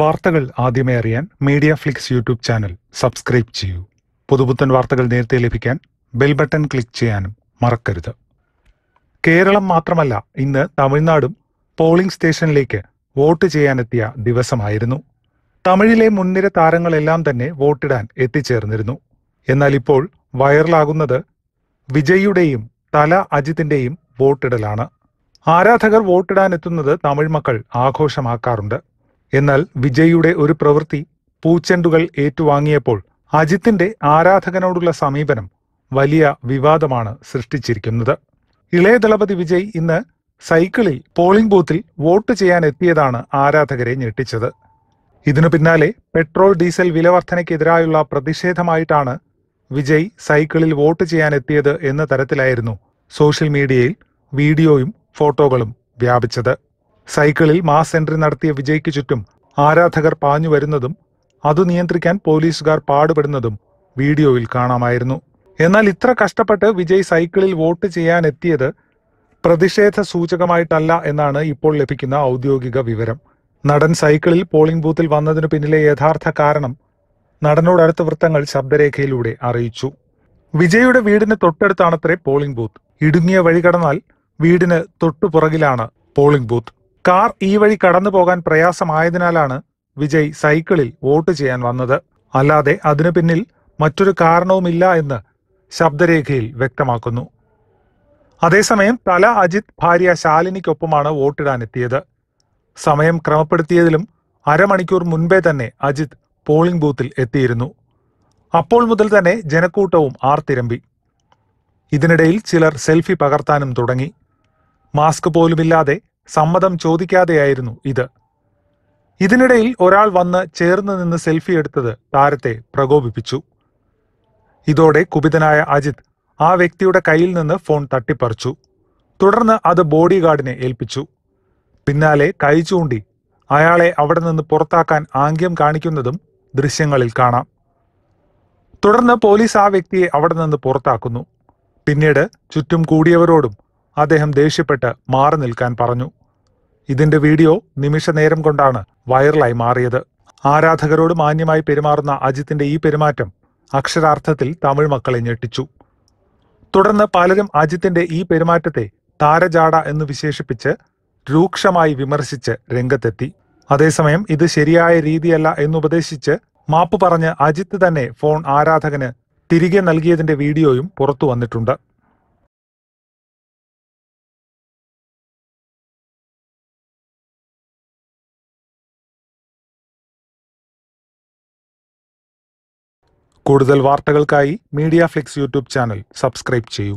വാർത്തകൾ ആദ്യമേ അറിയാൻ Media Flix YouTube channel subscribe ചെയ്യൂ പുതുപുത്തൻ വാർത്തകൾ നേരത്തെ ലഭിക്കാൻ ബെൽ ബട്ടൺ ക്ലിക്ക് ചെയ്യാനും മറക്കരുത് കേരളം മാത്രമല്ല ഇന്ന് തമിഴ്നാടും പോളിംഗ് സ്റ്റേഷനിലേക്ക് വോട്ട് ചെയ്യാനെത്തിയ ദിവസമായിരുന്നു തമിഴിലെ മുൻനിര താരങ്ങളെല്ലാം തന്നെ വോട്ടിടാൻ എത്തിച്ചേർന്നിരുന്നു എന്നാൽ ഇപ്പോൾ വൈറലാകുന്നത് വിജയ്യുടെയും തല അജിത്തിന്റെയും വോട്ടിടലാണ് ആരാധകർ വോട്ടിടാനെത്തുന്നത് തമിഴ് മക്കൾ ആഘോഷമാക്കാറുണ്ട് എന്നാൽ വിജയ്യുടെ ഒരു പ്രവൃത്തി പൂച്ചെണ്ടുകൾ ഏറ്റുവാങ്ങിയപ്പോൾ അജിത്തിന്റെ ആരാധകനോടുള്ള സമീപനം വലിയ വിവാദമാണ് സൃഷ്ടിച്ചിരിക്കുന്നത് ഇളയ ദളപതി വിജയ് ഇന്ന് സൈക്കിളിൽ പോളിംഗ് ബൂത്തിൽ വോട്ട് ചെയ്യാൻ എത്തിയതാണ് ആരാധകരെ ഞെട്ടിച്ചത് ഇതിനു പിന്നാലെ പെട്രോൾ ഡീസൽ വർധനയ്ക്കെതിരായുള്ള പ്രതിഷേധമായിട്ടാണ് വിജയ് സൈക്കിളിൽ വോട്ട് ചെയ്യാൻ എത്തിയത് എന്ന തരത്തിലായിരുന്നു സോഷ്യൽ മീഡിയയിൽ വീഡിയോയും ഫോട്ടോകളും വ്യാപിച്ചത് സൈക്കിളിൽ മാസ് എൻട്രി നടത്തിയ വിജയ്ക്ക് ചുറ്റും ആരാധകർ പാഞ്ഞു വരുന്നതും അത് നിയന്ത്രിക്കാൻ പോലീസുകാർ പാടുപെടുന്നതും വീഡിയോയിൽ കാണാമായിരുന്നു എന്നാൽ ഇത്ര കഷ്ടപ്പെട്ട് വിജയ് സൈക്കിളിൽ വോട്ട് ചെയ്യാൻ എത്തിയത് പ്രതിഷേധ സൂചകമായിട്ടല്ല എന്നാണ് ഇപ്പോൾ ലഭിക്കുന്ന ഔദ്യോഗിക വിവരം നടൻ സൈക്കിളിൽ പോളിംഗ് ബൂത്തിൽ വന്നതിനു പിന്നിലെ യഥാർത്ഥ കാരണം നടനോടടുത്ത വൃത്തങ്ങൾ ശബ്ദരേഖയിലൂടെ അറിയിച്ചു വിജയുടെ വീടിന് തൊട്ടടുത്താണത്രേ പോളിംഗ് ബൂത്ത് ഇടുങ്ങിയ വഴി കടന്നാൽ വീടിന് തൊട്ടുപുറകിലാണ് പോളിംഗ് ബൂത്ത് കാർ ഈ വഴി കടന്നു പോകാൻ പ്രയാസമായതിനാലാണ് വിജയ് സൈക്കിളിൽ വോട്ട് ചെയ്യാൻ വന്നത് അല്ലാതെ അതിനു പിന്നിൽ മറ്റൊരു കാരണവുമില്ല എന്ന് ശബ്ദരേഖയിൽ വ്യക്തമാക്കുന്നു അതേസമയം തല അജിത് ഭാര്യ ശാലിനിക്കൊപ്പമാണ് വോട്ടിടാനെത്തിയത് സമയം ക്രമപ്പെടുത്തിയതിലും അരമണിക്കൂർ മുൻപേ തന്നെ അജിത് പോളിംഗ് ബൂത്തിൽ എത്തിയിരുന്നു അപ്പോൾ മുതൽ തന്നെ ജനക്കൂട്ടവും ആർത്തിരമ്പി ഇതിനിടയിൽ ചിലർ സെൽഫി പകർത്താനും തുടങ്ങി മാസ്ക് പോലുമില്ലാതെ സമ്മതം ചോദിക്കാതെയായിരുന്നു ഇത് ഇതിനിടയിൽ ഒരാൾ വന്ന് ചേർന്ന് നിന്ന് സെൽഫി എടുത്തത് താരത്തെ പ്രകോപിപ്പിച്ചു ഇതോടെ കുപിതനായ അജിത് ആ വ്യക്തിയുടെ കയ്യിൽ നിന്ന് ഫോൺ തട്ടിപ്പറിച്ചു തുടർന്ന് അത് ബോഡി ഗാർഡിനെ ഏൽപ്പിച്ചു പിന്നാലെ കൈ ചൂണ്ടി അയാളെ അവിടെ നിന്ന് പുറത്താക്കാൻ ആംഗ്യം കാണിക്കുന്നതും ദൃശ്യങ്ങളിൽ കാണാം തുടർന്ന് പോലീസ് ആ വ്യക്തിയെ അവിടെ നിന്ന് പുറത്താക്കുന്നു പിന്നീട് ചുറ്റും കൂടിയവരോടും അദ്ദേഹം ദേഷ്യപ്പെട്ട് മാറി നിൽക്കാൻ പറഞ്ഞു ഇതിന്റെ വീഡിയോ നിമിഷ നേരം കൊണ്ടാണ് വൈറലായി മാറിയത് ആരാധകരോട് മാന്യമായി പെരുമാറുന്ന അജിത്തിന്റെ ഈ പെരുമാറ്റം അക്ഷരാർത്ഥത്തിൽ തമിഴ് മക്കളെ ഞെട്ടിച്ചു തുടർന്ന് പലരും അജിത്തിന്റെ ഈ പെരുമാറ്റത്തെ താരജാട എന്ന് വിശേഷിപ്പിച്ച് രൂക്ഷമായി വിമർശിച്ച് രംഗത്തെത്തി അതേസമയം ഇത് ശരിയായ രീതിയല്ല എന്നുപദേശിച്ച് മാപ്പ് പറഞ്ഞ് അജിത്ത് തന്നെ ഫോൺ ആരാധകന് തിരികെ നൽകിയതിന്റെ വീഡിയോയും പുറത്തു വന്നിട്ടുണ്ട് കൂടുതൽ വാർത്തകൾക്കായി Media Flix YouTube channel subscribe ചെയ്യൂ